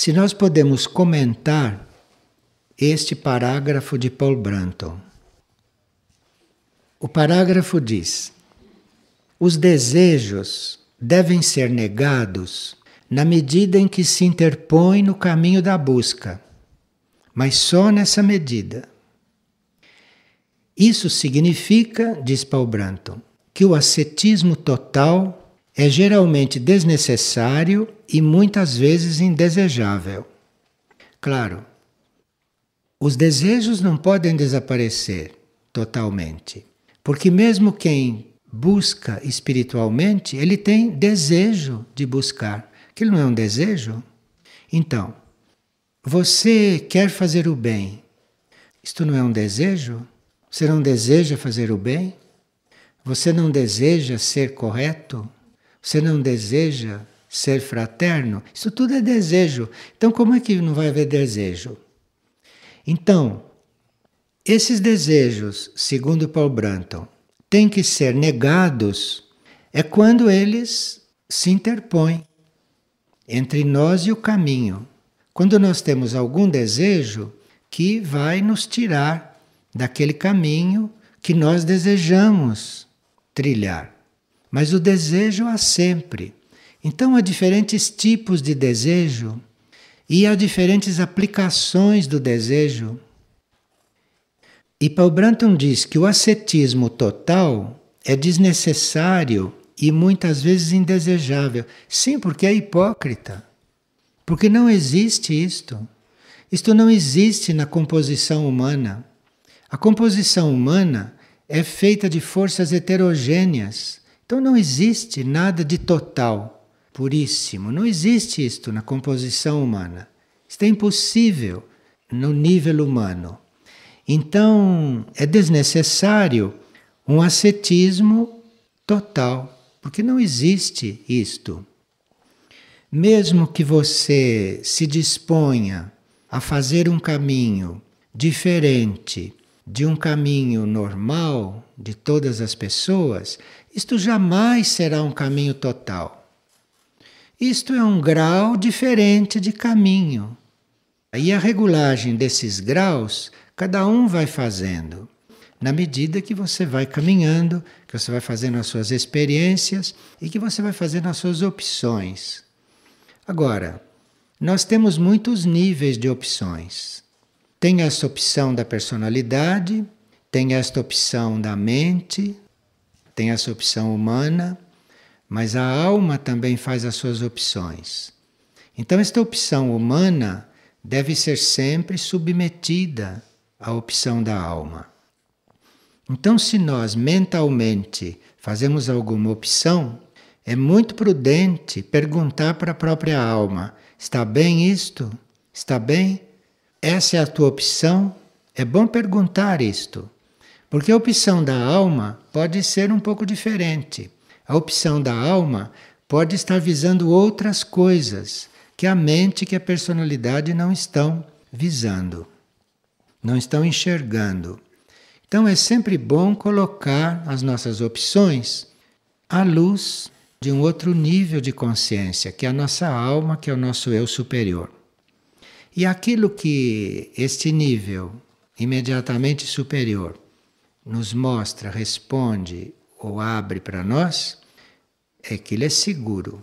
Se nós podemos comentar este parágrafo de Paul Branton. O parágrafo diz: os desejos devem ser negados na medida em que se interpõe no caminho da busca, mas só nessa medida. Isso significa, diz Paul Branton, que o ascetismo total é geralmente desnecessário e muitas vezes indesejável. Claro, os desejos não podem desaparecer totalmente, porque mesmo quem busca espiritualmente, ele tem desejo de buscar. Aquilo não é um desejo? Então, você quer fazer o bem. Isto não é um desejo? Você não deseja fazer o bem? Você não deseja ser correto? Você não deseja ser fraterno? Isso tudo é desejo. Então, como é que não vai haver desejo? Então, esses desejos, segundo Paul Branton, têm que ser negados é quando eles se interpõem entre nós e o caminho. Quando nós temos algum desejo que vai nos tirar daquele caminho que nós desejamos trilhar mas o desejo há sempre. Então há diferentes tipos de desejo e há diferentes aplicações do desejo. E Paul Branton diz que o ascetismo total é desnecessário e muitas vezes indesejável. Sim, porque é hipócrita. Porque não existe isto. Isto não existe na composição humana. A composição humana é feita de forças heterogêneas então não existe nada de total, puríssimo. Não existe isto na composição humana. Isto é impossível no nível humano. Então é desnecessário um ascetismo total, porque não existe isto. Mesmo que você se disponha a fazer um caminho diferente de um caminho normal de todas as pessoas, isto jamais será um caminho total. Isto é um grau diferente de caminho. Aí a regulagem desses graus, cada um vai fazendo. Na medida que você vai caminhando, que você vai fazendo as suas experiências e que você vai fazendo as suas opções. Agora, nós temos muitos níveis de opções. Tem esta opção da personalidade, tem esta opção da mente, tem essa opção humana, mas a alma também faz as suas opções. Então, esta opção humana deve ser sempre submetida à opção da alma. Então, se nós mentalmente fazemos alguma opção, é muito prudente perguntar para a própria alma: está bem isto? Está bem? Essa é a tua opção? É bom perguntar isto. Porque a opção da alma pode ser um pouco diferente. A opção da alma pode estar visando outras coisas que a mente, que a personalidade não estão visando, não estão enxergando. Então é sempre bom colocar as nossas opções à luz de um outro nível de consciência, que é a nossa alma, que é o nosso eu superior. E aquilo que este nível imediatamente superior nos mostra, responde ou abre para nós, é que ele é seguro,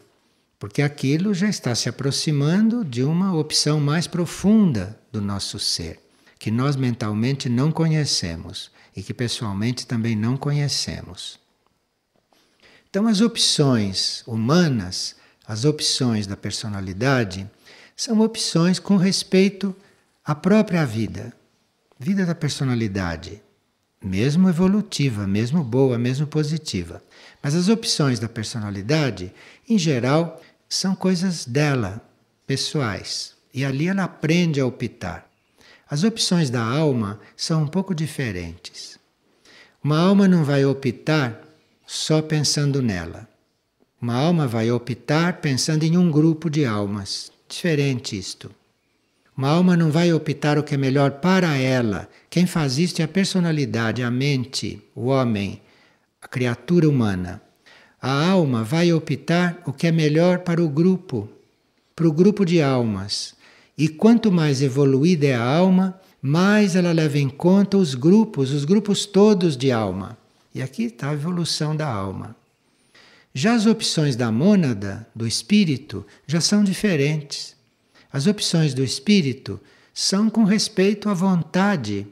porque aquilo já está se aproximando de uma opção mais profunda do nosso ser, que nós mentalmente não conhecemos e que pessoalmente também não conhecemos. Então, as opções humanas, as opções da personalidade, são opções com respeito à própria vida, vida da personalidade mesmo evolutiva, mesmo boa, mesmo positiva. Mas as opções da personalidade, em geral, são coisas dela, pessoais. E ali ela aprende a optar. As opções da alma são um pouco diferentes. Uma alma não vai optar só pensando nela. Uma alma vai optar pensando em um grupo de almas. Diferente isto. Uma alma não vai optar o que é melhor para ela. Quem faz isto é a personalidade, a mente, o homem, a criatura humana. A alma vai optar o que é melhor para o grupo, para o grupo de almas. E quanto mais evoluída é a alma, mais ela leva em conta os grupos, os grupos todos de alma. E aqui está a evolução da alma. Já as opções da mônada, do espírito, já são diferentes. As opções do espírito são com respeito à vontade,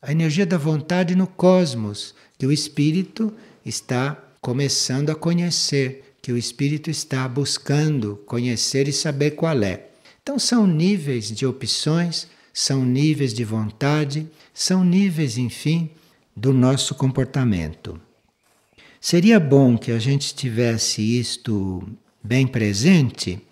à energia da vontade no cosmos, que o espírito está começando a conhecer, que o espírito está buscando conhecer e saber qual é. Então, são níveis de opções, são níveis de vontade, são níveis, enfim, do nosso comportamento. Seria bom que a gente tivesse isto bem presente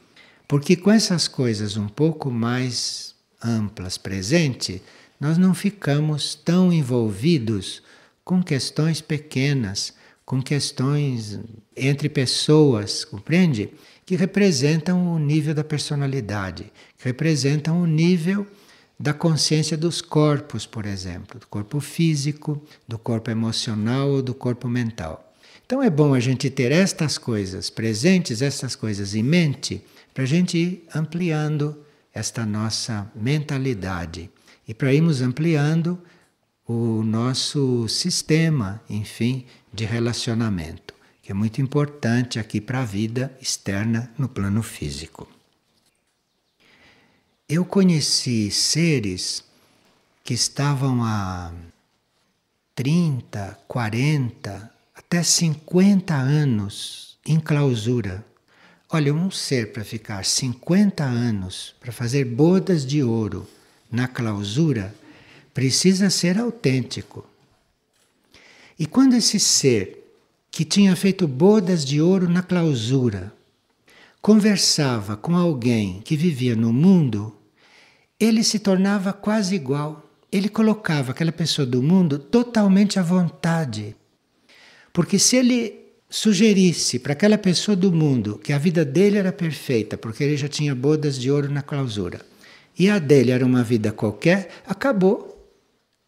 porque com essas coisas um pouco mais amplas presente, nós não ficamos tão envolvidos com questões pequenas, com questões entre pessoas, compreende? Que representam o nível da personalidade, que representam o nível da consciência dos corpos, por exemplo, do corpo físico, do corpo emocional ou do corpo mental. Então é bom a gente ter estas coisas presentes, estas coisas em mente, para a gente ir ampliando esta nossa mentalidade e para irmos ampliando o nosso sistema, enfim, de relacionamento, que é muito importante aqui para a vida externa no plano físico. Eu conheci seres que estavam há 30, 40, até 50 anos em clausura Olha, um ser para ficar 50 anos para fazer bodas de ouro na clausura precisa ser autêntico. E quando esse ser que tinha feito bodas de ouro na clausura conversava com alguém que vivia no mundo, ele se tornava quase igual. Ele colocava aquela pessoa do mundo totalmente à vontade. Porque se ele sugerisse para aquela pessoa do mundo que a vida dele era perfeita, porque ele já tinha bodas de ouro na clausura, e a dele era uma vida qualquer, acabou.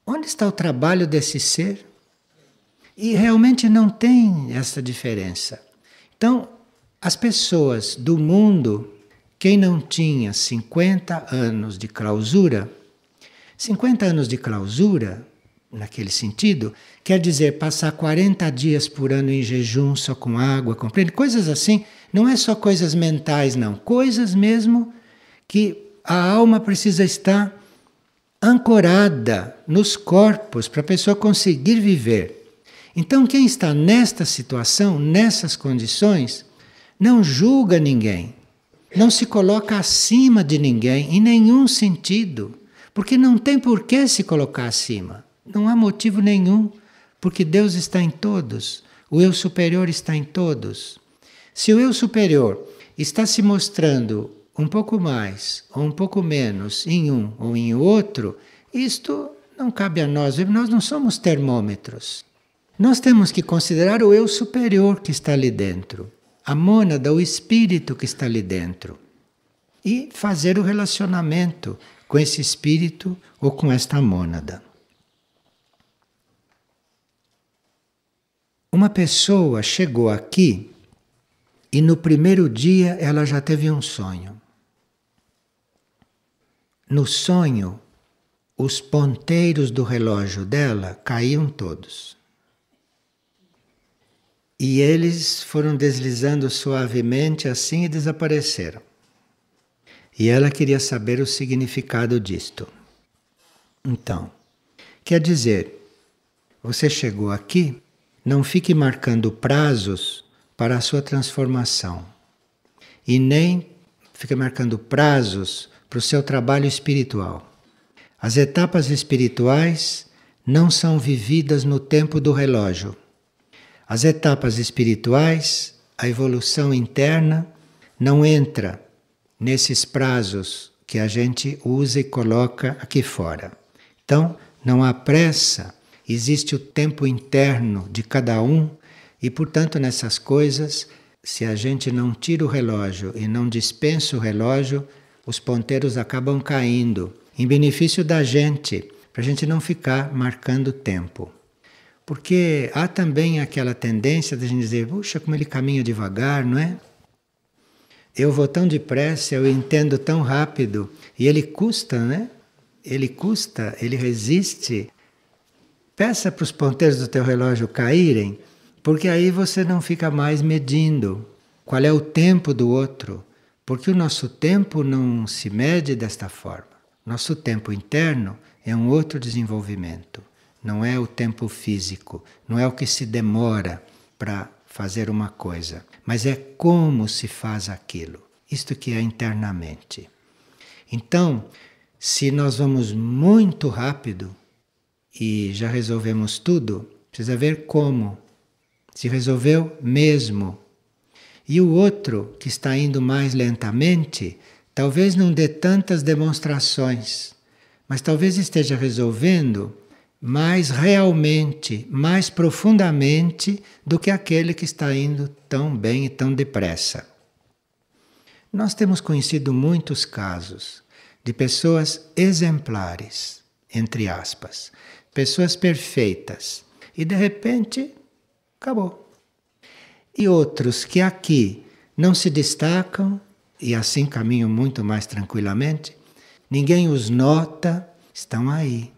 Onde está o trabalho desse ser? E realmente não tem essa diferença. Então, as pessoas do mundo, quem não tinha 50 anos de clausura, 50 anos de clausura naquele sentido, quer dizer passar 40 dias por ano em jejum só com água, compreende? Coisas assim, não é só coisas mentais, não, coisas mesmo que a alma precisa estar ancorada nos corpos para a pessoa conseguir viver. Então, quem está nesta situação, nessas condições, não julga ninguém, não se coloca acima de ninguém em nenhum sentido, porque não tem por que se colocar acima. Não há motivo nenhum, porque Deus está em todos, o eu superior está em todos. Se o eu superior está se mostrando um pouco mais ou um pouco menos em um ou em outro, isto não cabe a nós, nós não somos termômetros. Nós temos que considerar o eu superior que está ali dentro, a mônada, o espírito que está ali dentro, e fazer o relacionamento com esse espírito ou com esta mônada. Uma pessoa chegou aqui e no primeiro dia ela já teve um sonho. No sonho, os ponteiros do relógio dela caíam todos. E eles foram deslizando suavemente assim e desapareceram. E ela queria saber o significado disto. Então, quer dizer, você chegou aqui não fique marcando prazos para a sua transformação e nem fique marcando prazos para o seu trabalho espiritual. As etapas espirituais não são vividas no tempo do relógio. As etapas espirituais, a evolução interna, não entra nesses prazos que a gente usa e coloca aqui fora. Então, não há pressa existe o tempo interno de cada um e, portanto, nessas coisas, se a gente não tira o relógio e não dispensa o relógio, os ponteiros acabam caindo em benefício da gente, para a gente não ficar marcando tempo. Porque há também aquela tendência de a gente dizer, puxa, como ele caminha devagar, não é? Eu vou tão depressa, eu entendo tão rápido. E ele custa, né? Ele custa, ele resiste Peça para os ponteiros do teu relógio caírem, porque aí você não fica mais medindo qual é o tempo do outro, porque o nosso tempo não se mede desta forma. Nosso tempo interno é um outro desenvolvimento, não é o tempo físico, não é o que se demora para fazer uma coisa, mas é como se faz aquilo, isto que é internamente. Então, se nós vamos muito rápido, e já resolvemos tudo, precisa ver como. Se resolveu mesmo. E o outro, que está indo mais lentamente, talvez não dê tantas demonstrações, mas talvez esteja resolvendo mais realmente, mais profundamente do que aquele que está indo tão bem e tão depressa. Nós temos conhecido muitos casos de pessoas exemplares, entre aspas, pessoas perfeitas. E de repente, acabou. E outros que aqui não se destacam, e assim caminham muito mais tranquilamente, ninguém os nota, estão aí.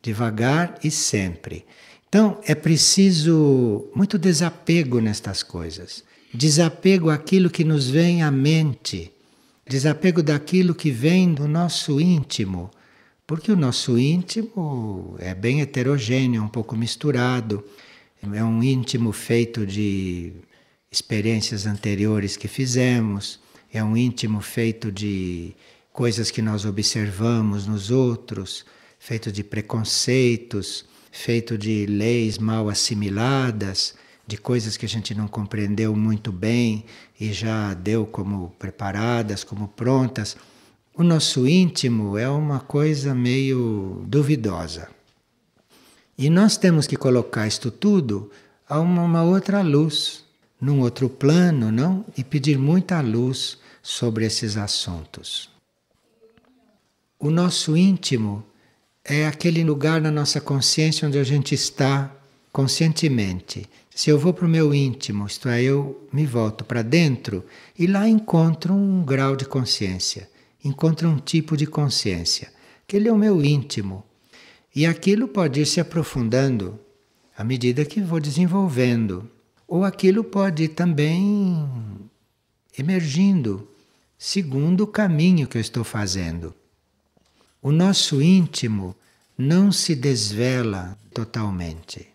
Devagar e sempre. Então é preciso muito desapego nestas coisas. Desapego daquilo que nos vem à mente, desapego daquilo que vem do nosso íntimo porque o nosso íntimo é bem heterogêneo, é um pouco misturado. É um íntimo feito de experiências anteriores que fizemos, é um íntimo feito de coisas que nós observamos nos outros, feito de preconceitos, feito de leis mal assimiladas, de coisas que a gente não compreendeu muito bem e já deu como preparadas, como prontas. O nosso íntimo é uma coisa meio duvidosa. E nós temos que colocar isto tudo a uma, outra luz, num outro plano, não? E pedir muita luz sobre esses assuntos. O nosso íntimo é aquele lugar na nossa consciência onde a gente está conscientemente. Se eu vou para o meu íntimo, isto é, eu me volto para dentro e lá encontro um grau de consciência encontra um tipo de consciência, que ele é o meu íntimo. E aquilo pode ir se aprofundando à medida que vou desenvolvendo. Ou aquilo pode ir também emergindo, segundo o caminho que eu estou fazendo. O nosso íntimo não se desvela totalmente.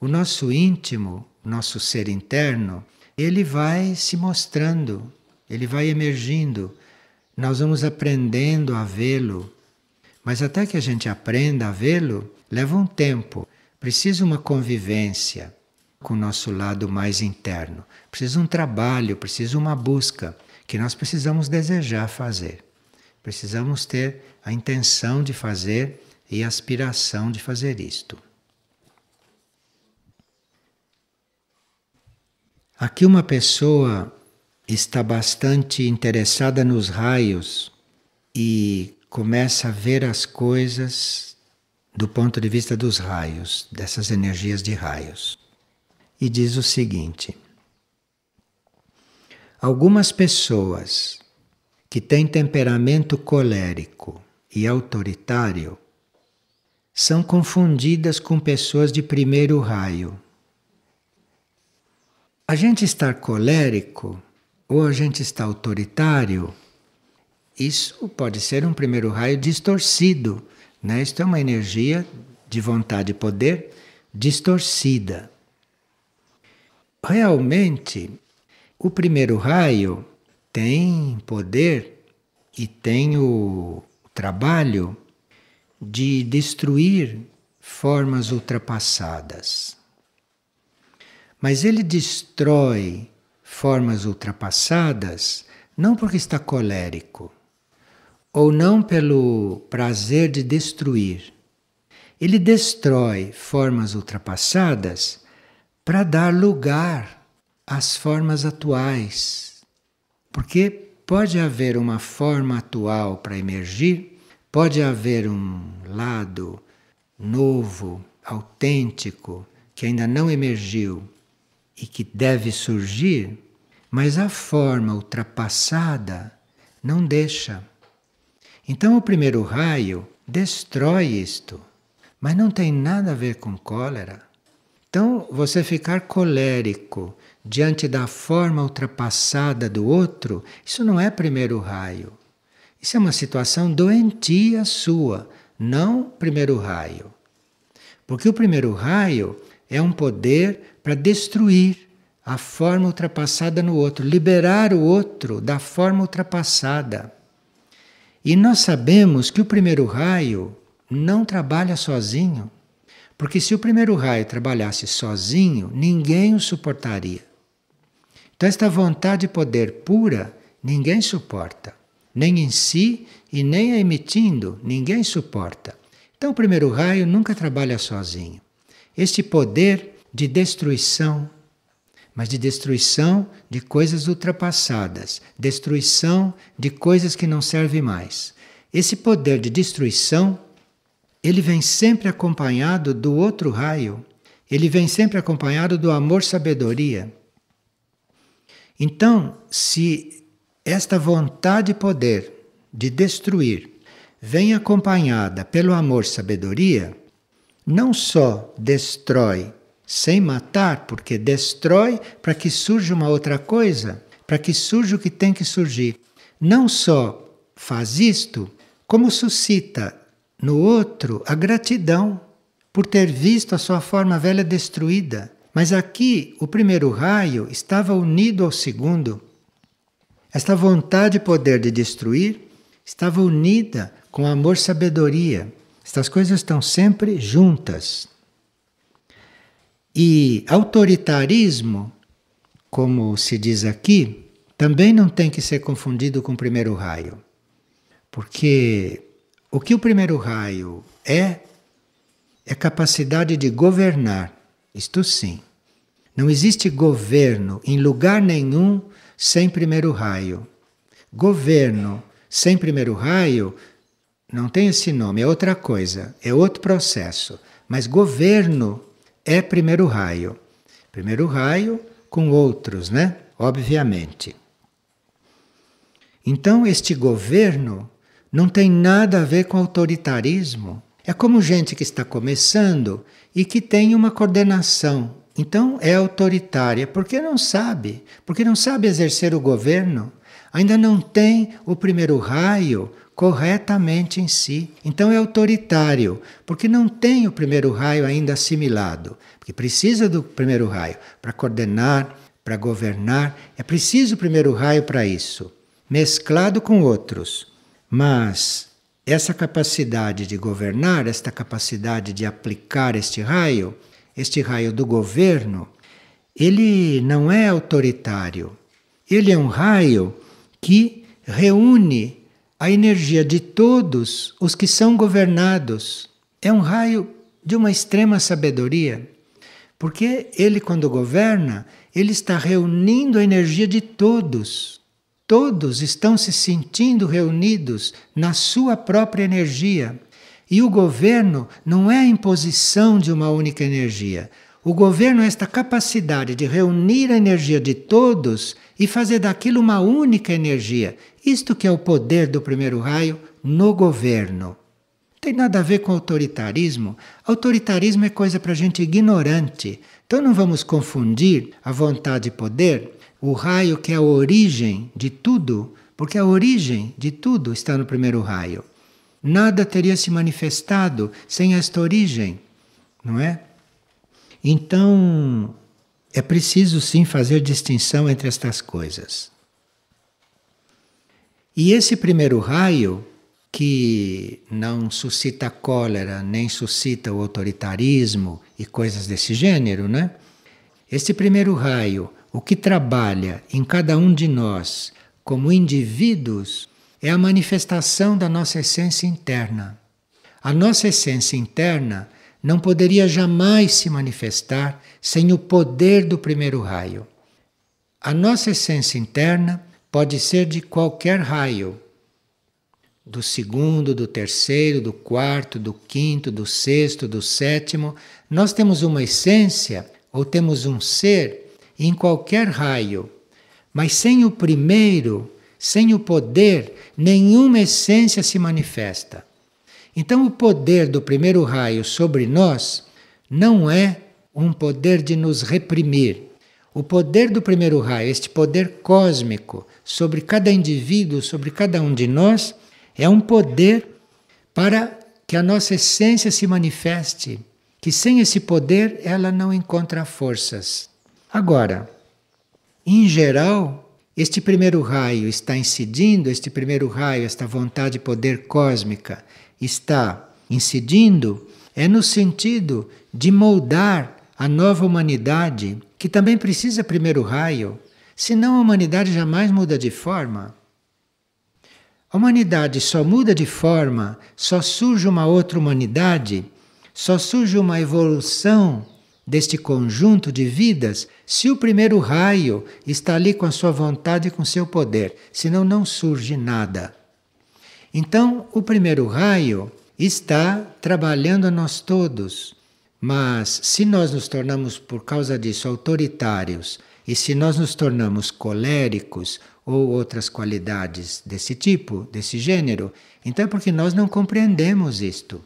O nosso íntimo, nosso ser interno, ele vai se mostrando, ele vai emergindo nós vamos aprendendo a vê-lo. Mas até que a gente aprenda a vê-lo, leva um tempo. Precisa uma convivência com o nosso lado mais interno. Precisa um trabalho, precisa uma busca que nós precisamos desejar fazer. Precisamos ter a intenção de fazer e a aspiração de fazer isto. Aqui uma pessoa está bastante interessada nos raios e começa a ver as coisas do ponto de vista dos raios, dessas energias de raios. E diz o seguinte: algumas pessoas que têm temperamento colérico e autoritário são confundidas com pessoas de primeiro raio. A gente estar colérico ou a gente está autoritário, isso pode ser um primeiro raio distorcido. Né? Isto é uma energia de vontade e poder distorcida. Realmente, o primeiro raio tem poder e tem o trabalho de destruir formas ultrapassadas. Mas ele destrói formas ultrapassadas, não porque está colérico, ou não pelo prazer de destruir. Ele destrói formas ultrapassadas para dar lugar às formas atuais. Porque pode haver uma forma atual para emergir, pode haver um lado novo, autêntico, que ainda não emergiu e que deve surgir mas a forma ultrapassada não deixa. Então o primeiro raio destrói isto, mas não tem nada a ver com cólera. Então você ficar colérico diante da forma ultrapassada do outro, isso não é primeiro raio. Isso é uma situação doentia sua, não primeiro raio. Porque o primeiro raio é um poder para destruir a forma ultrapassada no outro, liberar o outro da forma ultrapassada. E nós sabemos que o primeiro raio não trabalha sozinho, porque se o primeiro raio trabalhasse sozinho, ninguém o suportaria. Então, esta vontade de poder pura, ninguém suporta, nem em si e nem a emitindo, ninguém suporta. Então, o primeiro raio nunca trabalha sozinho. Este poder de destruição, mas de destruição de coisas ultrapassadas, destruição de coisas que não servem mais. Esse poder de destruição, ele vem sempre acompanhado do outro raio, ele vem sempre acompanhado do amor-sabedoria. Então, se esta vontade e poder de destruir vem acompanhada pelo amor-sabedoria, não só destrói sem matar, porque destrói para que surja uma outra coisa, para que surja o que tem que surgir. Não só faz isto, como suscita no outro a gratidão por ter visto a sua forma velha destruída. Mas aqui o primeiro raio estava unido ao segundo. Esta vontade e poder de destruir estava unida com amor-sabedoria. Estas coisas estão sempre juntas. E autoritarismo, como se diz aqui, também não tem que ser confundido com o primeiro raio. Porque o que o primeiro raio é, é capacidade de governar, isto sim. Não existe governo em lugar nenhum sem primeiro raio. Governo sem primeiro raio não tem esse nome, é outra coisa, é outro processo. Mas governo é primeiro raio. Primeiro raio com outros, né? Obviamente. Então, este governo não tem nada a ver com autoritarismo. É como gente que está começando e que tem uma coordenação. Então, é autoritária, porque não sabe, porque não sabe exercer o governo, ainda não tem o primeiro raio, corretamente em si. Então é autoritário, porque não tem o primeiro raio ainda assimilado, porque precisa do primeiro raio para coordenar, para governar, é preciso o primeiro raio para isso, mesclado com outros. Mas essa capacidade de governar, esta capacidade de aplicar este raio, este raio do governo, ele não é autoritário. Ele é um raio que reúne a energia de todos os que são governados. É um raio de uma extrema sabedoria, porque ele, quando governa, ele está reunindo a energia de todos. Todos estão se sentindo reunidos na sua própria energia. E o governo não é a imposição de uma única energia. O governo é esta capacidade de reunir a energia de todos e fazer daquilo uma única energia isto que é o poder do primeiro raio no governo. Não tem nada a ver com autoritarismo. Autoritarismo é coisa para gente ignorante. Então não vamos confundir a vontade e poder, o raio que é a origem de tudo, porque a origem de tudo está no primeiro raio. Nada teria se manifestado sem esta origem, não é? Então, é preciso sim fazer distinção entre estas coisas. E esse primeiro raio, que não suscita cólera, nem suscita o autoritarismo e coisas desse gênero, né? Esse primeiro raio, o que trabalha em cada um de nós como indivíduos, é a manifestação da nossa essência interna. A nossa essência interna não poderia jamais se manifestar sem o poder do primeiro raio. A nossa essência interna Pode ser de qualquer raio, do segundo, do terceiro, do quarto, do quinto, do sexto, do sétimo. Nós temos uma essência ou temos um ser em qualquer raio, mas sem o primeiro, sem o poder, nenhuma essência se manifesta. Então, o poder do primeiro raio sobre nós não é um poder de nos reprimir, o poder do primeiro raio, este poder cósmico sobre cada indivíduo, sobre cada um de nós, é um poder para que a nossa essência se manifeste, que sem esse poder ela não encontra forças. Agora, em geral, este primeiro raio está incidindo, este primeiro raio, esta vontade de poder cósmica está incidindo, é no sentido de moldar a nova humanidade que também precisa primeiro raio, senão a humanidade jamais muda de forma. A humanidade só muda de forma, só surge uma outra humanidade, só surge uma evolução deste conjunto de vidas se o primeiro raio está ali com a sua vontade e com seu poder, senão não surge nada. Então, o primeiro raio está trabalhando a nós todos mas se nós nos tornamos por causa disso autoritários e se nós nos tornamos coléricos ou outras qualidades desse tipo, desse gênero, então é porque nós não compreendemos isto.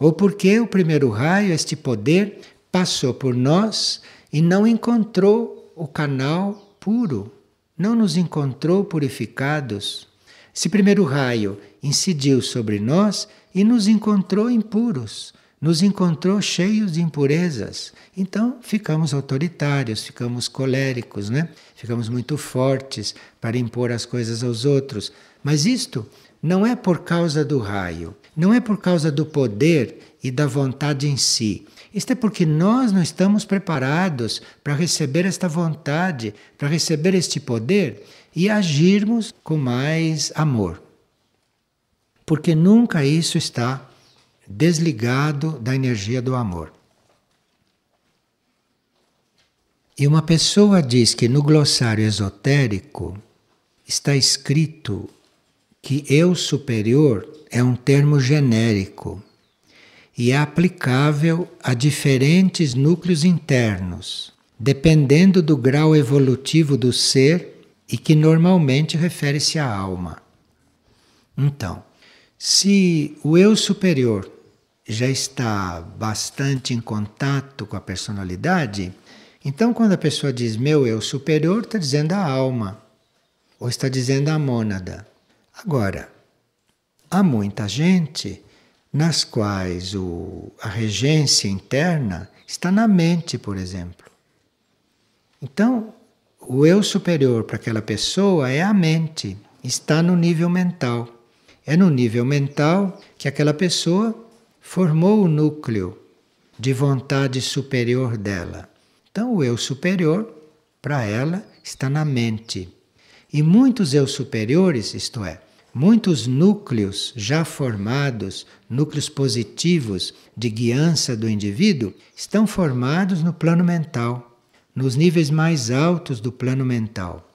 Ou porque o primeiro raio, este poder, passou por nós e não encontrou o canal puro, não nos encontrou purificados. Esse primeiro raio incidiu sobre nós e nos encontrou impuros nos encontrou cheios de impurezas. Então ficamos autoritários, ficamos coléricos, né? ficamos muito fortes para impor as coisas aos outros. Mas isto não é por causa do raio, não é por causa do poder e da vontade em si. Isto é porque nós não estamos preparados para receber esta vontade, para receber este poder e agirmos com mais amor. Porque nunca isso está desligado da energia do amor. E uma pessoa diz que no glossário esotérico está escrito que eu superior é um termo genérico e é aplicável a diferentes núcleos internos, dependendo do grau evolutivo do ser e que normalmente refere-se à alma. Então, se o eu superior já está bastante em contato com a personalidade, então quando a pessoa diz meu eu superior, está dizendo a alma, ou está dizendo a mônada. Agora, há muita gente nas quais o, a regência interna está na mente, por exemplo. Então, o eu superior para aquela pessoa é a mente, está no nível mental. É no nível mental que aquela pessoa formou o núcleo de vontade superior dela. Então, o eu superior, para ela, está na mente. E muitos eu superiores, isto é, muitos núcleos já formados, núcleos positivos de guiança do indivíduo, estão formados no plano mental, nos níveis mais altos do plano mental.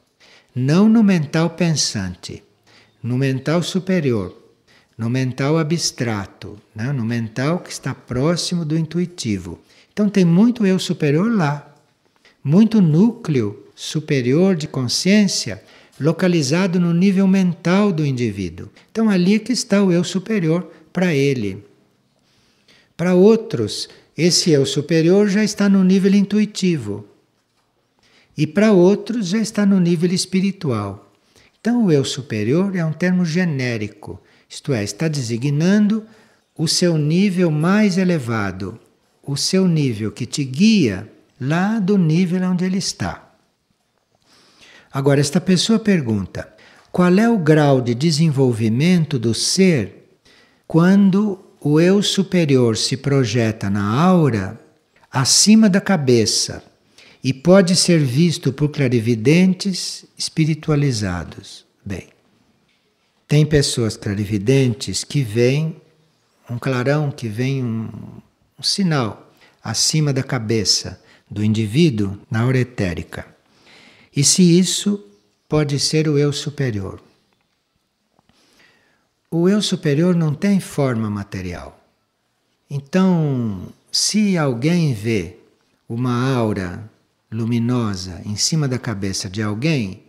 Não no mental pensante, no mental superior, no mental abstrato, né? no mental que está próximo do intuitivo. Então tem muito eu superior lá, muito núcleo superior de consciência localizado no nível mental do indivíduo. Então ali é que está o eu superior para ele. Para outros, esse eu superior já está no nível intuitivo. E para outros já está no nível espiritual. Então o eu superior é um termo genérico isto é, está designando o seu nível mais elevado, o seu nível que te guia lá do nível onde ele está. Agora, esta pessoa pergunta: qual é o grau de desenvolvimento do ser quando o eu superior se projeta na aura acima da cabeça e pode ser visto por clarividentes espiritualizados? Bem, tem pessoas clarividentes que veem um clarão, que vem um, um sinal acima da cabeça do indivíduo na hora etérica. E se isso pode ser o eu superior. O eu superior não tem forma material. Então, se alguém vê uma aura luminosa em cima da cabeça de alguém,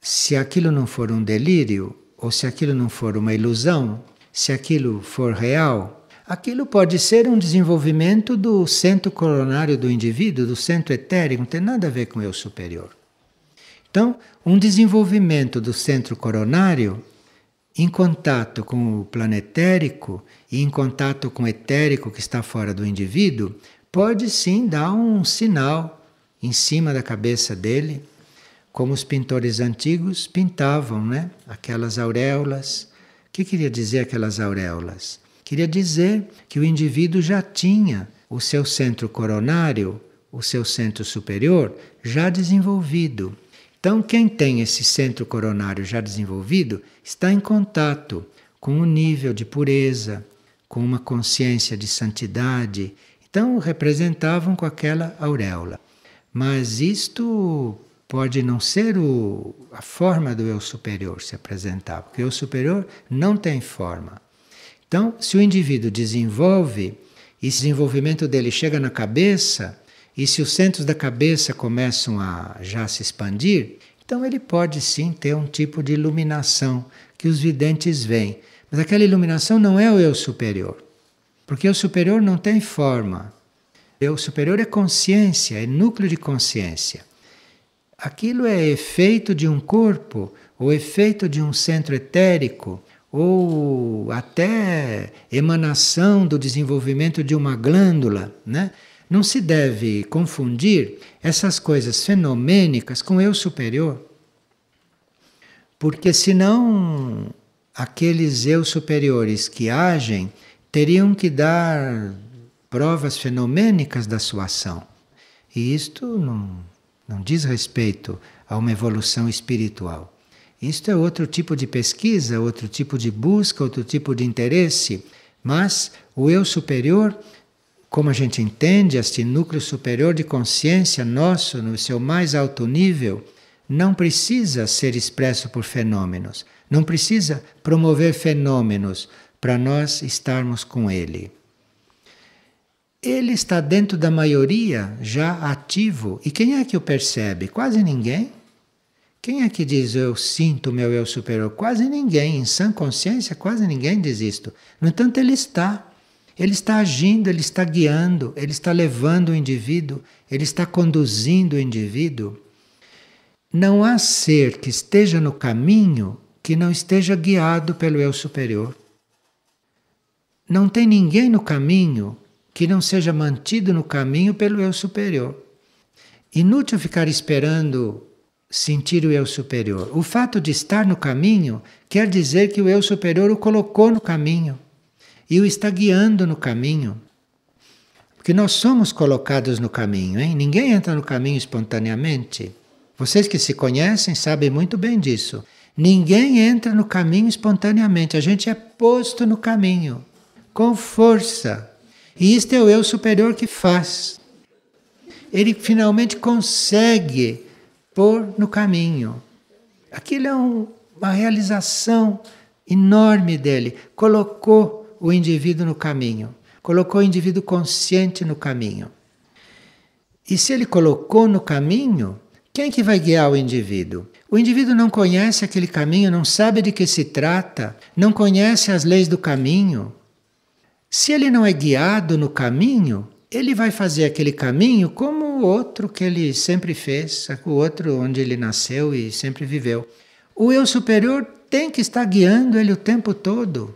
se aquilo não for um delírio, ou se aquilo não for uma ilusão, se aquilo for real, aquilo pode ser um desenvolvimento do centro coronário do indivíduo, do centro etérico, não tem nada a ver com o eu superior. Então, um desenvolvimento do centro coronário em contato com o planetérico e em contato com o etérico que está fora do indivíduo, pode sim dar um sinal em cima da cabeça dele como os pintores antigos pintavam, né? Aquelas auréolas. O que queria dizer aquelas auréolas? Queria dizer que o indivíduo já tinha o seu centro coronário, o seu centro superior, já desenvolvido. Então, quem tem esse centro coronário já desenvolvido está em contato com um nível de pureza, com uma consciência de santidade. Então, representavam com aquela auréola. Mas isto Pode não ser o, a forma do eu superior se apresentar, porque o eu superior não tem forma. Então, se o indivíduo desenvolve, e esse desenvolvimento dele chega na cabeça, e se os centros da cabeça começam a já se expandir, então ele pode sim ter um tipo de iluminação que os videntes veem. Mas aquela iluminação não é o eu superior, porque o superior não tem forma. O eu superior é consciência, é núcleo de consciência. Aquilo é efeito de um corpo, ou efeito de um centro etérico, ou até emanação do desenvolvimento de uma glândula, né? Não se deve confundir essas coisas fenomênicas com eu superior. Porque senão aqueles eu superiores que agem teriam que dar provas fenomênicas da sua ação. E isto não, não diz respeito a uma evolução espiritual. Isto é outro tipo de pesquisa, outro tipo de busca, outro tipo de interesse, mas o eu superior, como a gente entende, este núcleo superior de consciência nosso, no seu mais alto nível, não precisa ser expresso por fenômenos, não precisa promover fenômenos para nós estarmos com ele. Ele está dentro da maioria já ativo. E quem é que o percebe? Quase ninguém. Quem é que diz eu sinto meu eu superior? Quase ninguém. Em sã consciência, quase ninguém diz isto. No entanto, ele está. Ele está agindo, ele está guiando, ele está levando o indivíduo, ele está conduzindo o indivíduo. Não há ser que esteja no caminho que não esteja guiado pelo eu superior. Não tem ninguém no caminho que não seja mantido no caminho pelo eu superior. Inútil ficar esperando sentir o eu superior. O fato de estar no caminho quer dizer que o eu superior o colocou no caminho e o está guiando no caminho. Porque nós somos colocados no caminho, hein? Ninguém entra no caminho espontaneamente. Vocês que se conhecem sabem muito bem disso. Ninguém entra no caminho espontaneamente, a gente é posto no caminho com força e isto é o eu superior que faz. Ele finalmente consegue pôr no caminho. Aquilo é um, uma realização enorme dele. Colocou o indivíduo no caminho, colocou o indivíduo consciente no caminho. E se ele colocou no caminho, quem que vai guiar o indivíduo? O indivíduo não conhece aquele caminho, não sabe de que se trata, não conhece as leis do caminho, se ele não é guiado no caminho, ele vai fazer aquele caminho como o outro que ele sempre fez, o outro onde ele nasceu e sempre viveu. O eu superior tem que estar guiando ele o tempo todo.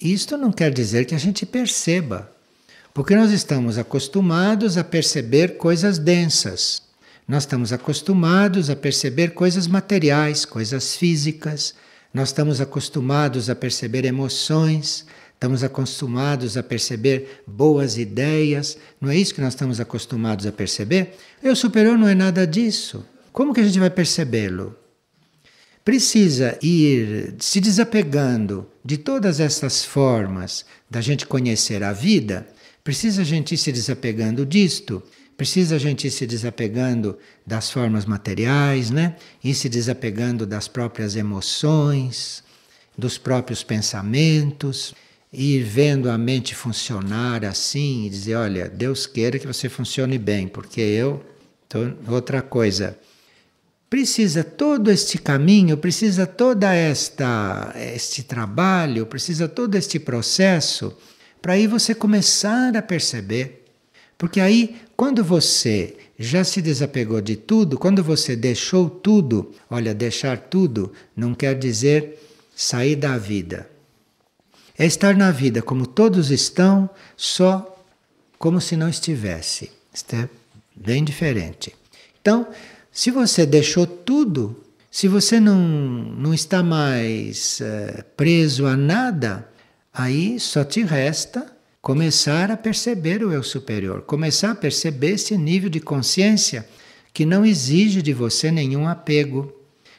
Isto não quer dizer que a gente perceba, porque nós estamos acostumados a perceber coisas densas. Nós estamos acostumados a perceber coisas materiais, coisas físicas. Nós estamos acostumados a perceber emoções Estamos acostumados a perceber boas ideias, não é isso que nós estamos acostumados a perceber? E o superior não é nada disso. Como que a gente vai percebê-lo? Precisa ir se desapegando de todas essas formas da gente conhecer a vida, precisa a gente ir se desapegando disto precisa a gente ir se desapegando das formas materiais, né? Ir se desapegando das próprias emoções, dos próprios pensamentos e vendo a mente funcionar assim, e dizer: olha, Deus queira que você funcione bem, porque eu estou outra coisa. Precisa todo este caminho, precisa toda esta este trabalho, precisa todo este processo para aí você começar a perceber. Porque aí, quando você já se desapegou de tudo, quando você deixou tudo, olha, deixar tudo não quer dizer sair da vida é estar na vida como todos estão, só como se não estivesse. Isto é bem diferente. Então, se você deixou tudo, se você não, não está mais uh, preso a nada, aí só te resta começar a perceber o eu superior, começar a perceber esse nível de consciência que não exige de você nenhum apego,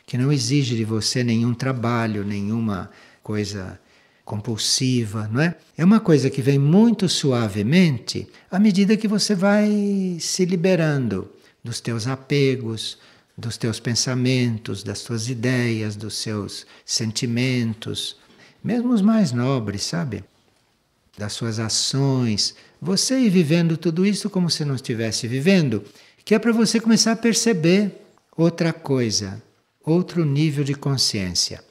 que não exige de você nenhum trabalho, nenhuma coisa compulsiva, não é? É uma coisa que vem muito suavemente à medida que você vai se liberando dos teus apegos, dos teus pensamentos, das tuas ideias, dos seus sentimentos, mesmo os mais nobres, sabe? Das suas ações. Você ir vivendo tudo isso como se não estivesse vivendo, que é para você começar a perceber outra coisa, outro nível de consciência.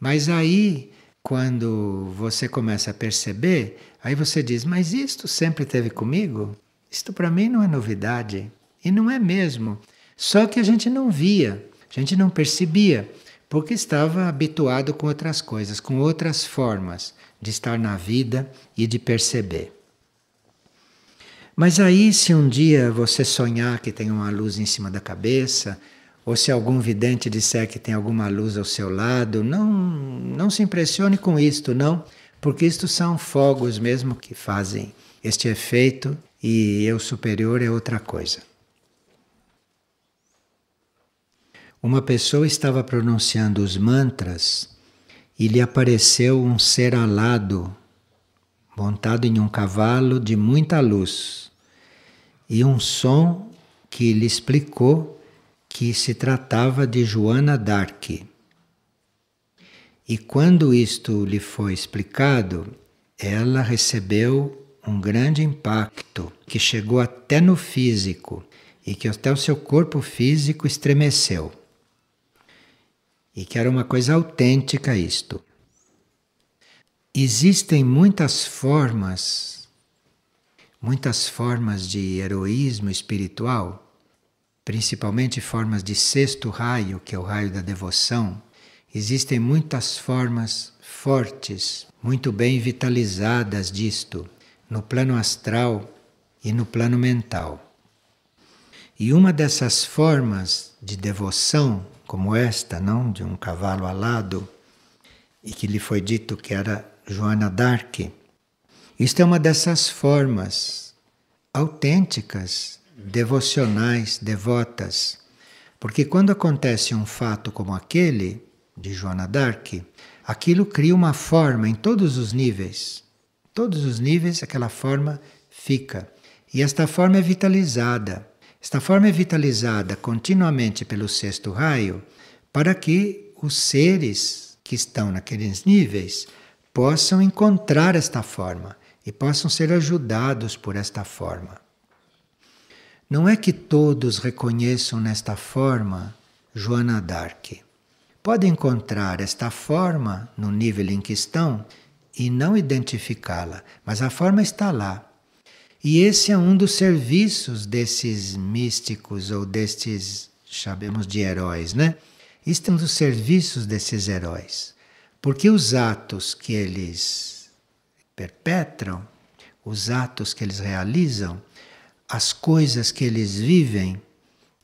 Mas aí quando você começa a perceber, aí você diz: Mas isto sempre teve comigo? Isto para mim não é novidade. E não é mesmo. Só que a gente não via, a gente não percebia, porque estava habituado com outras coisas, com outras formas de estar na vida e de perceber. Mas aí, se um dia você sonhar que tem uma luz em cima da cabeça, ou se algum vidente disser que tem alguma luz ao seu lado, não, não se impressione com isto, não, porque isto são fogos mesmo que fazem este efeito e eu superior é outra coisa. Uma pessoa estava pronunciando os mantras e lhe apareceu um ser alado, montado em um cavalo de muita luz, e um som que lhe explicou que se tratava de Joana d'Arc. E quando isto lhe foi explicado, ela recebeu um grande impacto que chegou até no físico e que até o seu corpo físico estremeceu. E que era uma coisa autêntica isto. Existem muitas formas, muitas formas de heroísmo espiritual principalmente formas de sexto raio, que é o raio da devoção, existem muitas formas fortes, muito bem vitalizadas disto, no plano astral e no plano mental. E uma dessas formas de devoção, como esta, não, de um cavalo alado, e que lhe foi dito que era Joana d'Arc, isto é uma dessas formas autênticas devocionais, devotas. Porque quando acontece um fato como aquele de Joana d'Arc, aquilo cria uma forma em todos os níveis. Todos os níveis aquela forma fica. E esta forma é vitalizada. Esta forma é vitalizada continuamente pelo sexto raio para que os seres que estão naqueles níveis possam encontrar esta forma e possam ser ajudados por esta forma. Não é que todos reconheçam nesta forma Joana d'Arc. Pode encontrar esta forma no nível em que estão e não identificá-la, mas a forma está lá. E esse é um dos serviços desses místicos ou destes, chamemos de heróis, né? Este é um dos serviços desses heróis. Porque os atos que eles perpetram, os atos que eles realizam, as coisas que eles vivem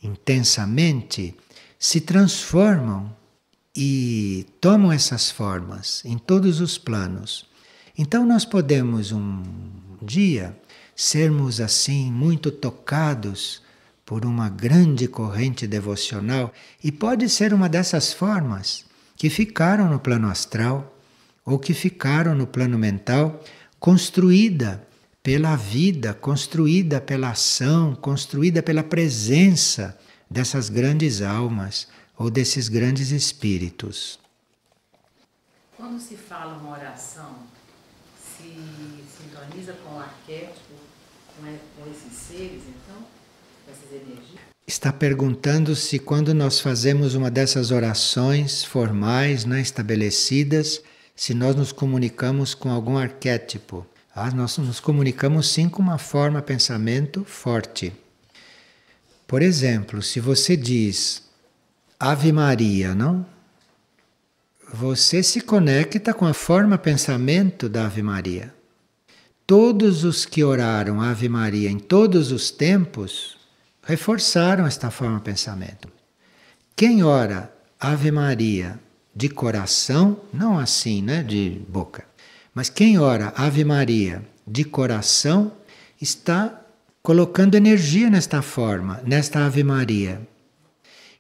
intensamente se transformam e tomam essas formas em todos os planos. Então, nós podemos um dia sermos assim muito tocados por uma grande corrente devocional, e pode ser uma dessas formas que ficaram no plano astral ou que ficaram no plano mental, construída pela vida construída pela ação, construída pela presença dessas grandes almas ou desses grandes espíritos. Quando se fala uma oração, se sintoniza com o arquétipo, com esses seres, então, essas energias? Está perguntando se quando nós fazemos uma dessas orações formais, né, estabelecidas, se nós nos comunicamos com algum arquétipo. Ah, nós nos comunicamos sim com uma forma pensamento forte. Por exemplo, se você diz Ave Maria, não? Você se conecta com a forma pensamento da Ave Maria. Todos os que oraram Ave Maria em todos os tempos reforçaram esta forma pensamento. Quem ora Ave Maria de coração, não assim, né, de boca mas quem ora Ave Maria de coração está colocando energia nesta forma, nesta Ave Maria.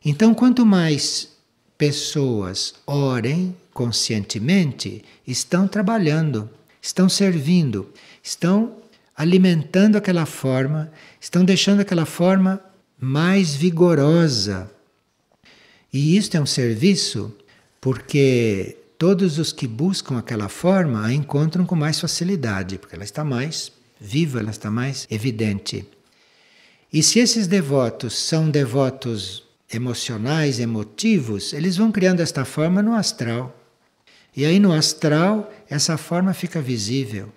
Então, quanto mais pessoas orem conscientemente, estão trabalhando, estão servindo, estão alimentando aquela forma, estão deixando aquela forma mais vigorosa. E isto é um serviço porque Todos os que buscam aquela forma a encontram com mais facilidade, porque ela está mais viva, ela está mais evidente. E se esses devotos são devotos emocionais, emotivos, eles vão criando esta forma no astral. E aí no astral, essa forma fica visível.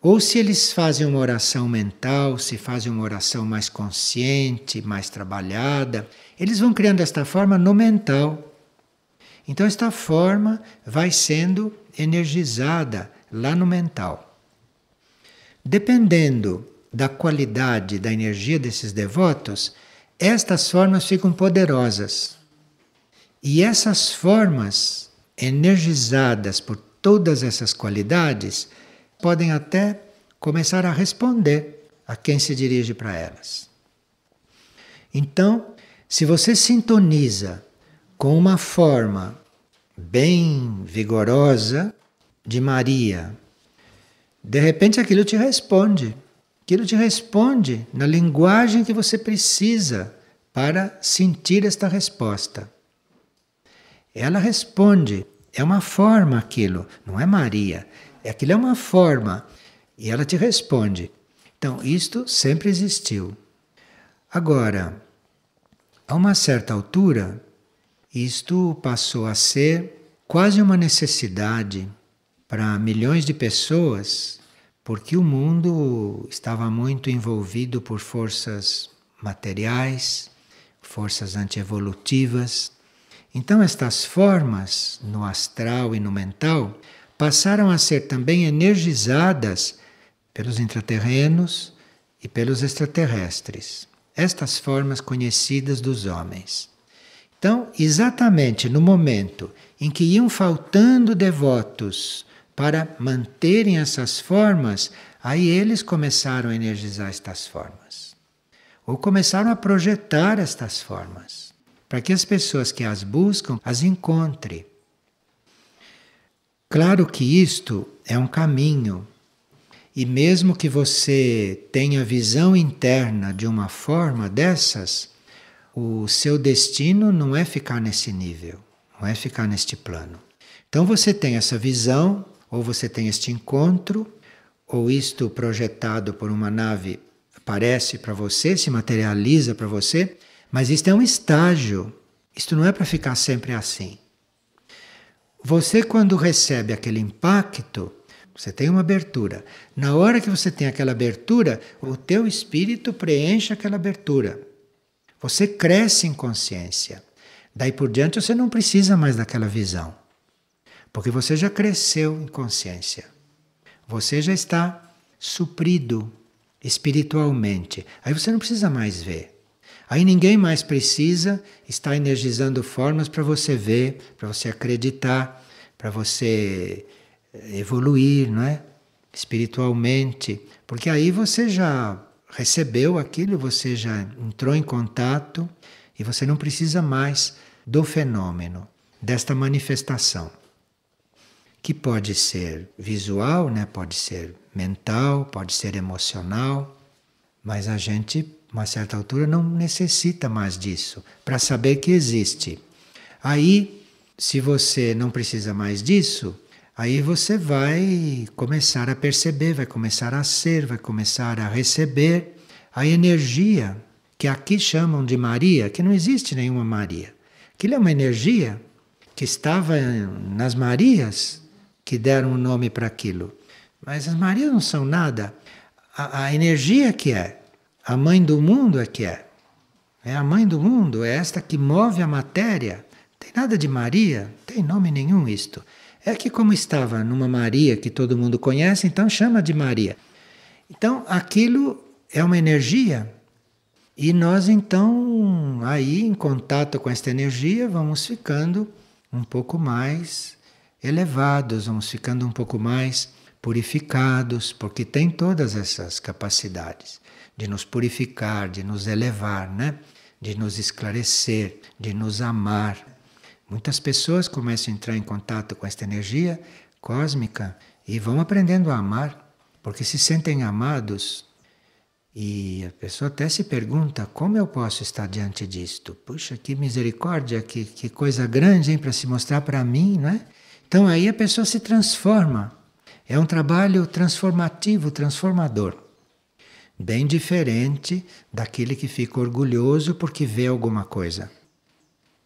Ou se eles fazem uma oração mental, se fazem uma oração mais consciente, mais trabalhada, eles vão criando esta forma no mental. Então, esta forma vai sendo energizada lá no mental. Dependendo da qualidade da energia desses devotos, estas formas ficam poderosas. E essas formas, energizadas por todas essas qualidades, podem até começar a responder a quem se dirige para elas. Então, se você sintoniza com uma forma bem vigorosa de Maria. De repente aquilo te responde. Aquilo te responde na linguagem que você precisa para sentir esta resposta. Ela responde, é uma forma aquilo, não é Maria. Aquilo é, é uma forma e ela te responde. Então, isto sempre existiu. Agora, a uma certa altura, isto passou a ser quase uma necessidade para milhões de pessoas, porque o mundo estava muito envolvido por forças materiais, forças antievolutivas. Então, estas formas, no astral e no mental, passaram a ser também energizadas pelos intraterrenos e pelos extraterrestres. Estas formas conhecidas dos homens. Então, exatamente no momento em que iam faltando devotos para manterem essas formas, aí eles começaram a energizar estas formas. Ou começaram a projetar estas formas, para que as pessoas que as buscam as encontrem. Claro que isto é um caminho, e mesmo que você tenha visão interna de uma forma dessas, o seu destino não é ficar nesse nível, não é ficar neste plano. Então você tem essa visão, ou você tem este encontro, ou isto projetado por uma nave aparece para você, se materializa para você, mas isto é um estágio. Isto não é para ficar sempre assim. Você, quando recebe aquele impacto, você tem uma abertura. Na hora que você tem aquela abertura, o teu espírito preenche aquela abertura. Você cresce em consciência. Daí por diante você não precisa mais daquela visão. Porque você já cresceu em consciência. Você já está suprido espiritualmente. Aí você não precisa mais ver. Aí ninguém mais precisa estar energizando formas para você ver, para você acreditar, para você eh, evoluir, não é? Espiritualmente, porque aí você já recebeu aquilo, você já entrou em contato e você não precisa mais do fenômeno, desta manifestação. Que pode ser visual, né? pode ser mental, pode ser emocional, mas a gente, uma certa altura, não necessita mais disso para saber que existe. Aí, se você não precisa mais disso, Aí você vai começar a perceber, vai começar a ser, vai começar a receber a energia que aqui chamam de Maria, que não existe nenhuma Maria. Aquilo é uma energia que estava nas Marias que deram o um nome para aquilo. Mas as Marias não são nada. A, a energia que é, a mãe do mundo é que é. É a mãe do mundo, é esta que move a matéria. Tem nada de Maria, tem nome nenhum isto. É que, como estava numa Maria que todo mundo conhece, então chama de Maria. Então, aquilo é uma energia. E nós, então, aí em contato com esta energia, vamos ficando um pouco mais elevados, vamos ficando um pouco mais purificados, porque tem todas essas capacidades de nos purificar, de nos elevar, né? de nos esclarecer, de nos amar. Muitas pessoas começam a entrar em contato com esta energia cósmica e vão aprendendo a amar, porque se sentem amados. E a pessoa até se pergunta: como eu posso estar diante disto? Puxa, que misericórdia, que, que coisa grande, hein, para se mostrar para mim, não é? Então aí a pessoa se transforma. É um trabalho transformativo, transformador. Bem diferente daquele que fica orgulhoso porque vê alguma coisa.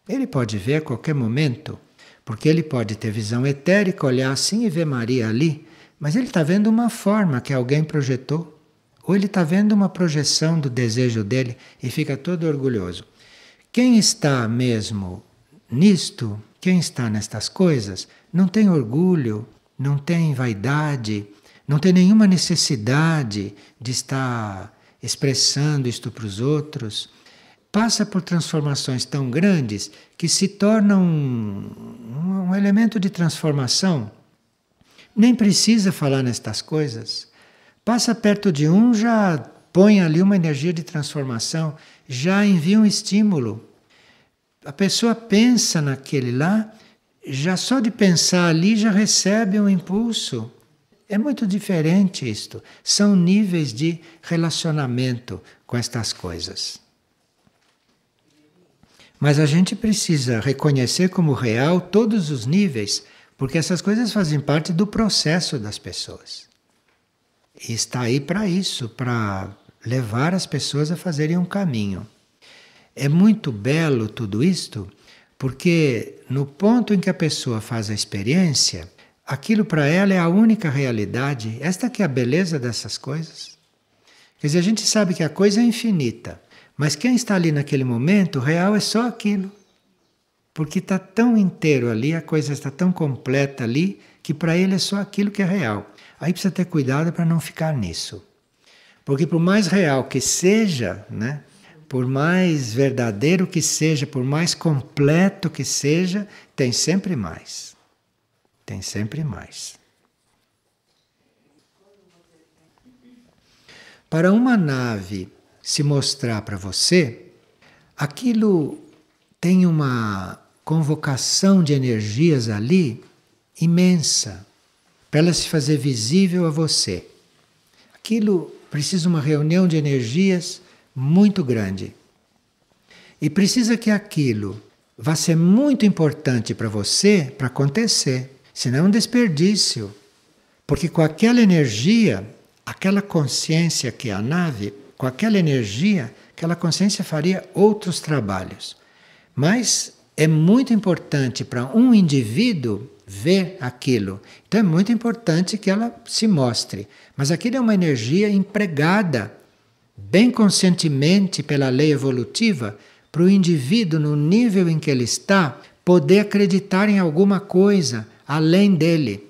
Ele pode ver a qualquer momento, porque ele pode ter visão etérica, olhar assim e ver Maria ali, mas ele está vendo uma forma que alguém projetou, ou ele está vendo uma projeção do desejo dele e fica todo orgulhoso. Quem está mesmo nisto, quem está nestas coisas, não tem orgulho, não tem vaidade, não tem nenhuma necessidade de estar expressando isto para os outros, passa por transformações tão grandes que se torna um, um elemento de transformação. Nem precisa falar nestas coisas. Passa perto de um, já põe ali uma energia de transformação, já envia um estímulo. A pessoa pensa naquele lá, já só de pensar ali já recebe um impulso. É muito diferente isto. São níveis de relacionamento com estas coisas. Mas a gente precisa reconhecer como real todos os níveis, porque essas coisas fazem parte do processo das pessoas. E está aí para isso, para levar as pessoas a fazerem um caminho. É muito belo tudo isto, porque no ponto em que a pessoa faz a experiência, aquilo para ela é a única realidade. Esta que é a beleza dessas coisas. Quer dizer, a gente sabe que a coisa é infinita. Mas quem está ali naquele momento, o real é só aquilo. Porque está tão inteiro ali, a coisa está tão completa ali, que para ele é só aquilo que é real. Aí precisa ter cuidado para não ficar nisso. Porque por mais real que seja, né, por mais verdadeiro que seja, por mais completo que seja, tem sempre mais. Tem sempre mais. Para uma nave se mostrar para você, aquilo tem uma convocação de energias ali imensa para ela se fazer visível a você. Aquilo precisa uma reunião de energias muito grande. E precisa que aquilo vá ser muito importante para você para acontecer, senão é um desperdício. Porque com aquela energia, aquela consciência que é a nave com aquela energia, aquela consciência faria outros trabalhos. Mas é muito importante para um indivíduo ver aquilo. Então é muito importante que ela se mostre. Mas aquilo é uma energia empregada bem conscientemente pela lei evolutiva para o indivíduo, no nível em que ele está, poder acreditar em alguma coisa além dele.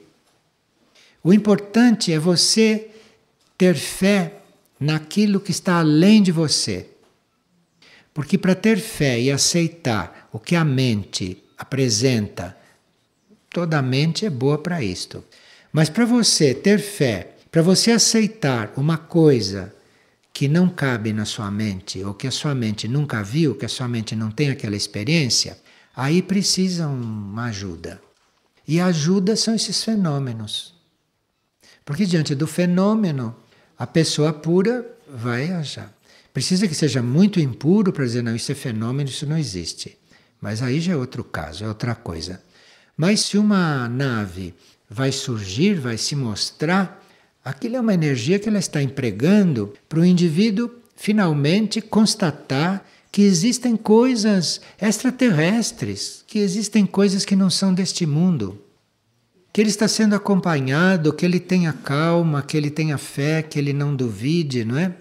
O importante é você ter fé naquilo que está além de você. Porque para ter fé e aceitar o que a mente apresenta, toda a mente é boa para isto. Mas para você ter fé, para você aceitar uma coisa que não cabe na sua mente, ou que a sua mente nunca viu, que a sua mente não tem aquela experiência, aí precisa uma ajuda. E a ajuda são esses fenômenos. Porque diante do fenômeno, a pessoa pura vai achar. Precisa que seja muito impuro para dizer, não, isso é fenômeno, isso não existe. Mas aí já é outro caso, é outra coisa. Mas se uma nave vai surgir, vai se mostrar, aquilo é uma energia que ela está empregando para o indivíduo finalmente constatar que existem coisas extraterrestres, que existem coisas que não são deste mundo que ele está sendo acompanhado, que ele tenha calma, que ele tenha fé, que ele não duvide, não é?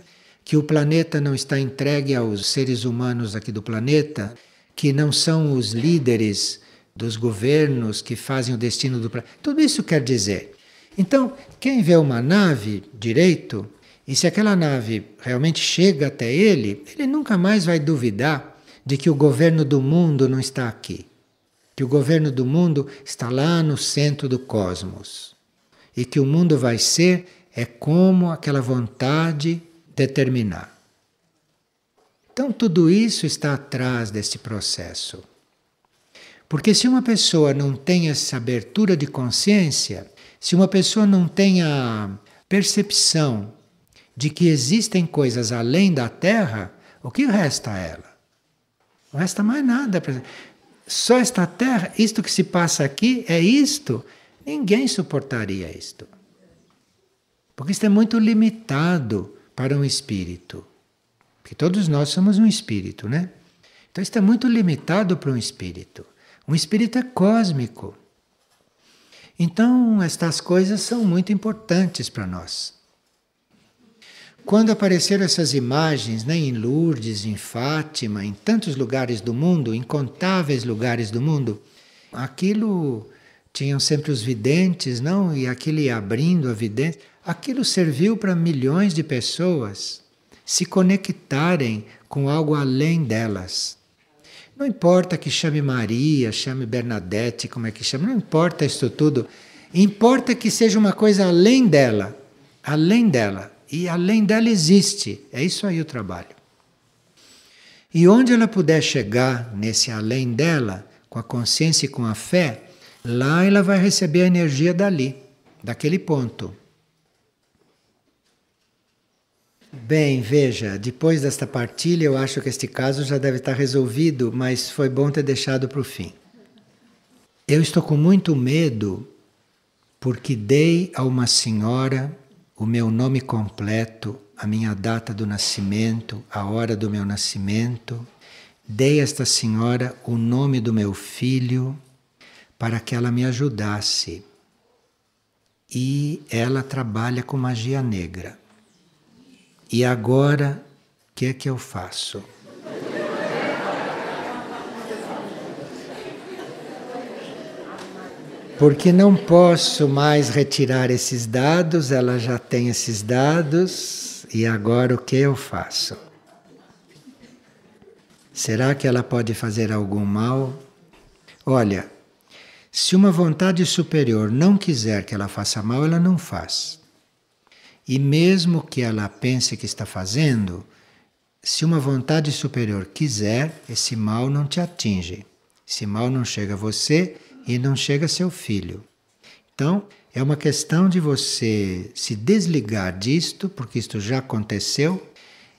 Que o planeta não está entregue aos seres humanos aqui do planeta, que não são os líderes dos governos que fazem o destino do planeta. Tudo isso quer dizer. Então, quem vê uma nave direito, e se aquela nave realmente chega até ele, ele nunca mais vai duvidar de que o governo do mundo não está aqui que o governo do mundo está lá no centro do cosmos e que o mundo vai ser é como aquela vontade determinar. Então, tudo isso está atrás desse processo. Porque se uma pessoa não tem essa abertura de consciência, se uma pessoa não tem a percepção de que existem coisas além da Terra, o que resta a ela? Não resta mais nada só esta terra, isto que se passa aqui, é isto. Ninguém suportaria isto. Porque isto é muito limitado para um espírito. Porque todos nós somos um espírito, né? Então isto é muito limitado para um espírito. Um espírito é cósmico. Então, estas coisas são muito importantes para nós. Quando apareceram essas imagens né, em Lourdes, em Fátima, em tantos lugares do mundo, incontáveis lugares do mundo, aquilo tinham sempre os videntes, não? E aquele abrindo a vidente, aquilo serviu para milhões de pessoas se conectarem com algo além delas. Não importa que chame Maria, chame Bernadette, como é que chama, não importa isso tudo. Importa que seja uma coisa além dela, além dela e além dela existe. É isso aí o trabalho. E onde ela puder chegar nesse além dela, com a consciência e com a fé, lá ela vai receber a energia dali, daquele ponto. Bem, veja, depois desta partilha, eu acho que este caso já deve estar resolvido, mas foi bom ter deixado para o fim. Eu estou com muito medo porque dei a uma senhora o meu nome completo, a minha data do nascimento, a hora do meu nascimento. Dei a esta senhora o nome do meu filho para que ela me ajudasse. E ela trabalha com magia negra. E agora, o que é que eu faço? Porque não posso mais retirar esses dados, ela já tem esses dados, e agora o que eu faço? Será que ela pode fazer algum mal? Olha, se uma vontade superior não quiser que ela faça mal, ela não faz. E mesmo que ela pense que está fazendo, se uma vontade superior quiser, esse mal não te atinge. Esse mal não chega a você e não chega seu filho. Então, é uma questão de você se desligar disto, porque isto já aconteceu,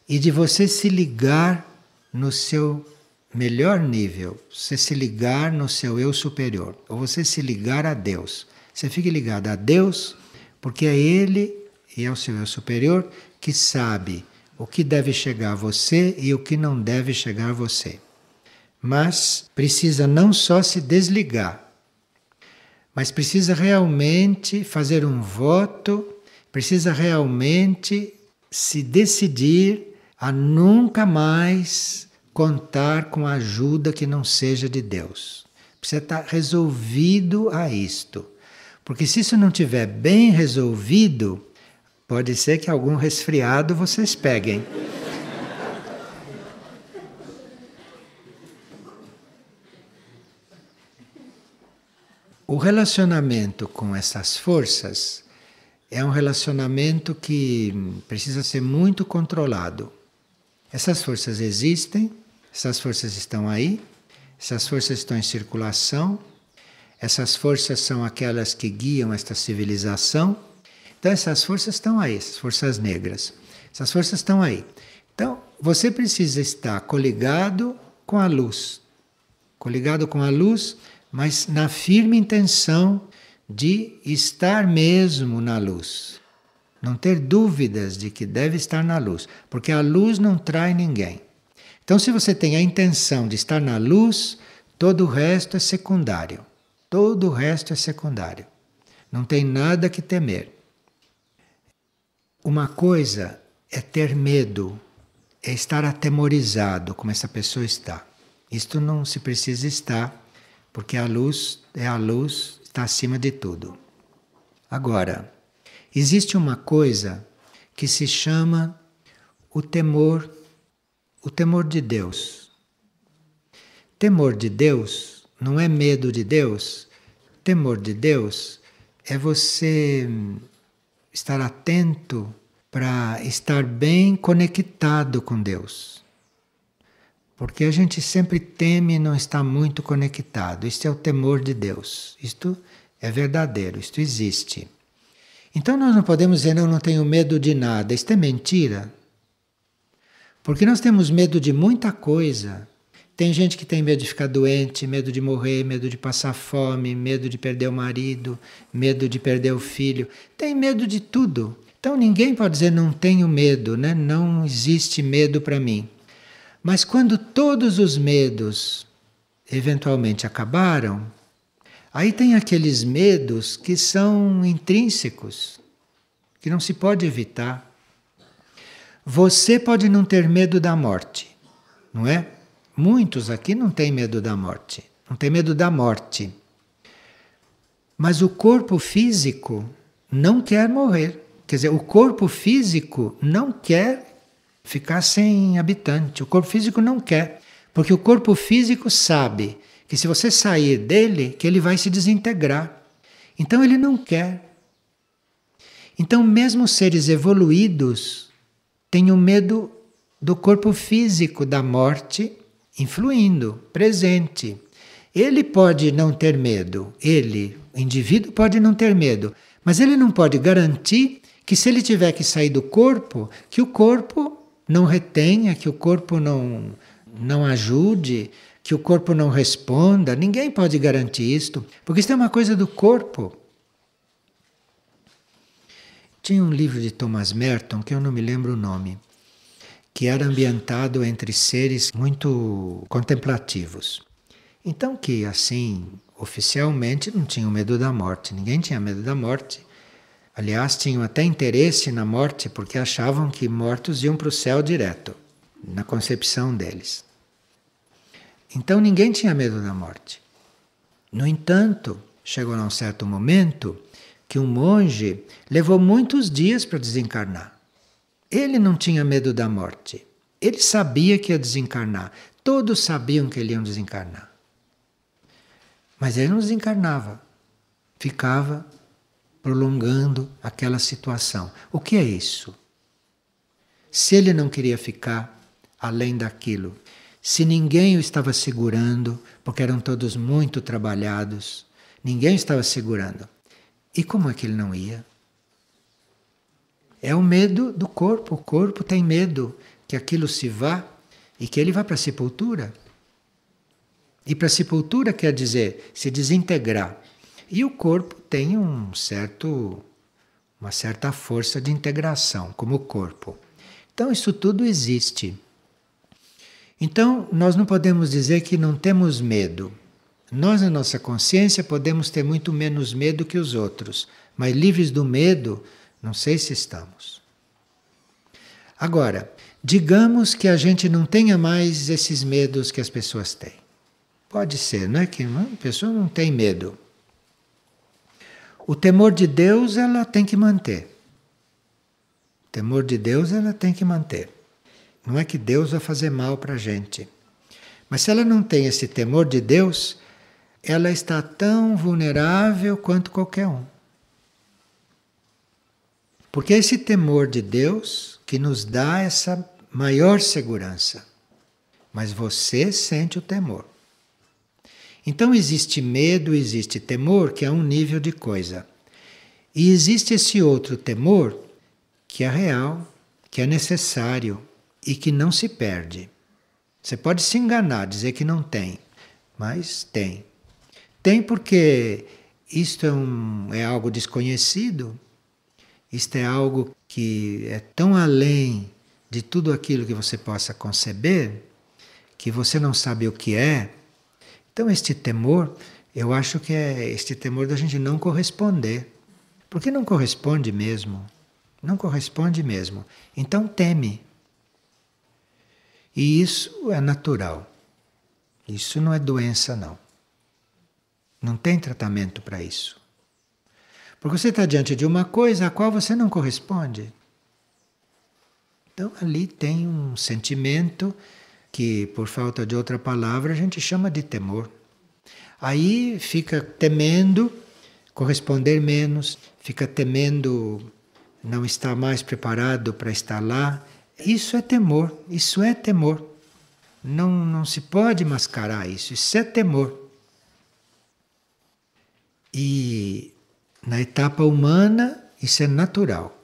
e de você se ligar no seu melhor nível, você se ligar no seu eu superior, ou você se ligar a Deus. Você fique ligado a Deus, porque é Ele e é o seu eu superior que sabe o que deve chegar a você e o que não deve chegar a você. Mas precisa não só se desligar, mas precisa realmente fazer um voto, precisa realmente se decidir a nunca mais contar com ajuda que não seja de Deus. Precisa estar tá resolvido a isto. Porque se isso não tiver bem resolvido, pode ser que algum resfriado vocês peguem. O relacionamento com essas forças é um relacionamento que precisa ser muito controlado. Essas forças existem, essas forças estão aí, essas forças estão em circulação, essas forças são aquelas que guiam esta civilização. Então, essas forças estão aí, essas forças negras. Essas forças estão aí. Então, você precisa estar coligado com a luz. Coligado com a luz mas na firme intenção de estar mesmo na luz. Não ter dúvidas de que deve estar na luz, porque a luz não trai ninguém. Então, se você tem a intenção de estar na luz, todo o resto é secundário. Todo o resto é secundário. Não tem nada que temer. Uma coisa é ter medo, é estar atemorizado, como essa pessoa está. Isto não se precisa estar porque a luz é a luz, está acima de tudo. Agora, existe uma coisa que se chama o temor, o temor de Deus. Temor de Deus não é medo de Deus. Temor de Deus é você estar atento para estar bem conectado com Deus. Porque a gente sempre teme não estar muito conectado. Isto é o temor de Deus. Isto é verdadeiro, isto existe. Então nós não podemos dizer, não, não tenho medo de nada. Isto é mentira. Porque nós temos medo de muita coisa. Tem gente que tem medo de ficar doente, medo de morrer, medo de passar fome, medo de perder o marido, medo de perder o filho. Tem medo de tudo. Então ninguém pode dizer não tenho medo, né? Não existe medo para mim. Mas quando todos os medos eventualmente acabaram, aí tem aqueles medos que são intrínsecos, que não se pode evitar. Você pode não ter medo da morte, não é? Muitos aqui não têm medo da morte, não têm medo da morte. Mas o corpo físico não quer morrer. Quer dizer, o corpo físico não quer ficar sem habitante. O corpo físico não quer, porque o corpo físico sabe que se você sair dele, que ele vai se desintegrar. Então ele não quer. Então mesmo seres evoluídos têm o medo do corpo físico da morte influindo, presente. Ele pode não ter medo, ele, o indivíduo pode não ter medo, mas ele não pode garantir que se ele tiver que sair do corpo, que o corpo não retenha, que o corpo não, não ajude, que o corpo não responda. Ninguém pode garantir isto, porque isto é uma coisa do corpo. Tinha um livro de Thomas Merton, que eu não me lembro o nome, que era ambientado entre seres muito contemplativos. Então, que assim, oficialmente não tinham medo da morte, ninguém tinha medo da morte, Aliás, tinham até interesse na morte, porque achavam que mortos iam para o céu direto, na concepção deles. Então ninguém tinha medo da morte. No entanto, chegou a um certo momento que um monge levou muitos dias para desencarnar. Ele não tinha medo da morte. Ele sabia que ia desencarnar. Todos sabiam que ele ia desencarnar. Mas ele não desencarnava. Ficava prolongando aquela situação. O que é isso? Se ele não queria ficar além daquilo, se ninguém o estava segurando, porque eram todos muito trabalhados, ninguém estava segurando. E como é que ele não ia? É o medo do corpo. O corpo tem medo que aquilo se vá e que ele vá para a sepultura. E para a sepultura quer dizer se desintegrar e o corpo tem um certo, uma certa força de integração como corpo. Então, isso tudo existe. Então, nós não podemos dizer que não temos medo. Nós, na nossa consciência, podemos ter muito menos medo que os outros, mas livres do medo, não sei se estamos. Agora, digamos que a gente não tenha mais esses medos que as pessoas têm. Pode ser, não é? Que uma pessoa não tem medo. O temor de Deus ela tem que manter. O temor de Deus ela tem que manter. Não é que Deus vai fazer mal para a gente. Mas se ela não tem esse temor de Deus, ela está tão vulnerável quanto qualquer um. Porque é esse temor de Deus que nos dá essa maior segurança. Mas você sente o temor. Então existe medo, existe temor, que é um nível de coisa. E existe esse outro temor, que é real, que é necessário e que não se perde. Você pode se enganar, dizer que não tem, mas tem. Tem porque isto é, um, é algo desconhecido, isto é algo que é tão além de tudo aquilo que você possa conceber, que você não sabe o que é, então, este temor, eu acho que é este temor da gente não corresponder. Porque não corresponde mesmo. Não corresponde mesmo. Então, teme. E isso é natural. Isso não é doença, não. Não tem tratamento para isso. Porque você está diante de uma coisa a qual você não corresponde. Então ali tem um sentimento que por falta de outra palavra a gente chama de temor. Aí fica temendo corresponder menos, fica temendo não estar mais preparado para estar lá. Isso é temor, isso é temor. Não, não se pode mascarar isso, isso é temor. E na etapa humana, isso é natural.